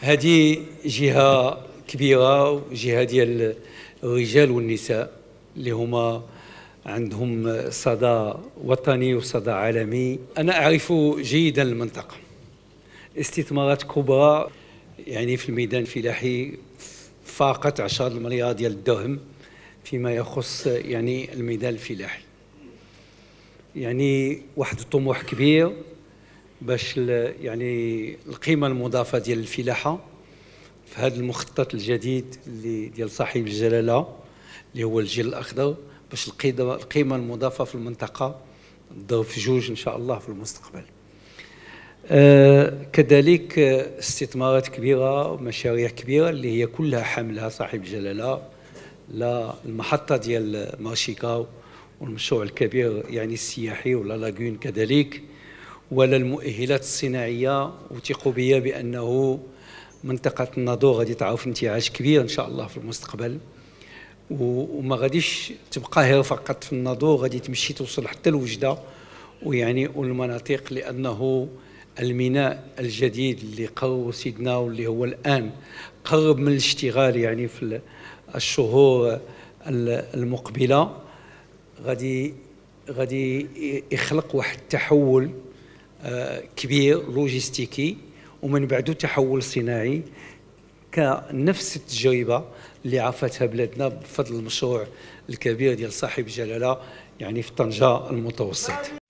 هذه جهه كبيره وجهه ديال الرجال والنساء اللي هما عندهم صدى وطني وصدى عالمي انا اعرف جيدا المنطقه استثمارات كبرى يعني في الميدان الفلاحي فاقت 10 المليار ديال الدرهم فيما يخص يعني الميدان الفلاحي يعني واحد الطموح كبير باش يعني القيمه المضافه ديال الفلاحه في هذا المخطط الجديد اللي ديال صاحب الجلاله اللي هو الجيل الاخضر باش القيمه المضافه في المنطقه تضرب في جوج ان شاء الله في المستقبل آه كذلك استثمارات كبيره ومشاريع كبيره اللي هي كلها حملها صاحب الجلاله لا المحطه ديال مارشيكا والمشروع الكبير يعني السياحي ولا لاغون كذلك ولا المؤهلات الصناعيه وثقوا بيا بانه منطقه الناضو غادي تعاوف انتعاش كبير ان شاء الله في المستقبل وما غاديش تبقى هي فقط في الناضو غادي تمشي توصل حتى لوجده ويعني والمناطق لانه الميناء الجديد اللي قرر سيدنا واللي هو الان قرب من الاشتغال يعني في الشهور المقبله غادي غادي يخلق واحد التحول كبير لوجيستيكي ومن بعده تحول صناعي كنفس التجربه اللي عرفتها بلادنا بفضل المشروع الكبير ديال صاحب جلاله يعني في طنجه المتوسط